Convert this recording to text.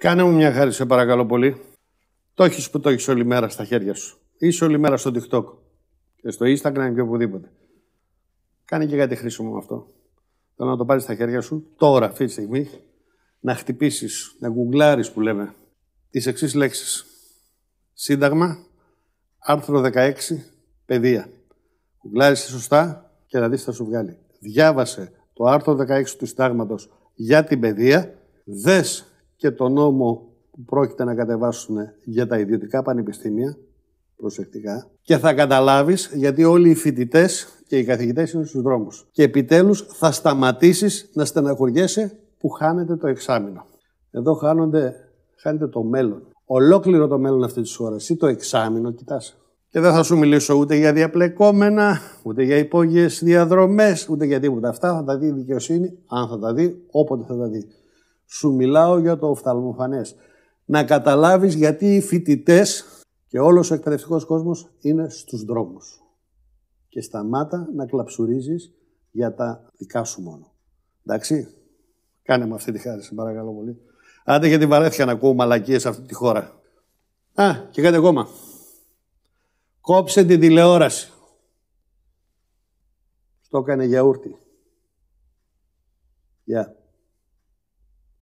Κάνε μου μια χάρη, σε παρακαλώ πολύ. Το έχεις που το έχεις όλη μέρα στα χέρια σου. Είσαι όλη μέρα στο TikTok και στο Instagram και οπουδήποτε. Κάνε και κάτι χρήσιμο με αυτό. Θέλω να το πάρεις στα χέρια σου τώρα, αυτή τη στιγμή, να χτυπήσεις, να γκουγκλάρεις που λέμε, τις εξής λέξεις. Σύνταγμα, άρθρο 16, παιδεία. Γκουγκλάρισε σωστά και να δεις τι θα σου βγάλει. Διάβασε το άρθρο 16 του Συντάγματος για την παιδεία. Δες και το νόμο που πρόκειται να κατεβάσουν για τα ιδιωτικά πανεπιστήμια, προσεκτικά, και θα καταλάβεις γιατί όλοι οι φοιτητές και οι καθηγητές είναι στους δρόμους. Και επιτέλους, θα σταματήσεις να στεναχωριέσαι που χάνεται το εξάμεινο. Εδώ χάνονται, χάνεται το μέλλον. Ολόκληρο το μέλλον αυτή της ώρα, Ή το εξάμεινο, κοιτάς. Και δεν θα σου μιλήσω ούτε για διαπλεκόμενα, ούτε για υπόγειες διαδρομές, ούτε για τίποτα. Αυτά θα τα δει η δικαιοσύνη, αν θα τα δει, όποτε θα τα δει. Σου μιλάω για το οφθαλμοφανές. Να καταλάβεις γιατί οι φοιτητές και όλος ο εκπαιδευτικός κόσμος είναι στους δρόμους. Και σταμάτα να κλαψουρίζεις για τα δικά σου μόνο. Εντάξει. Κάνε με αυτή τη χάρη, σε παρακαλώ πολύ. Άντε γιατί βαρέθηκα να ακούω μαλακίες σε αυτή τη χώρα. Α, και κάτι ακόμα. Κόψε την τηλεόραση. Στο έκανε γιαούρτι. Γεια.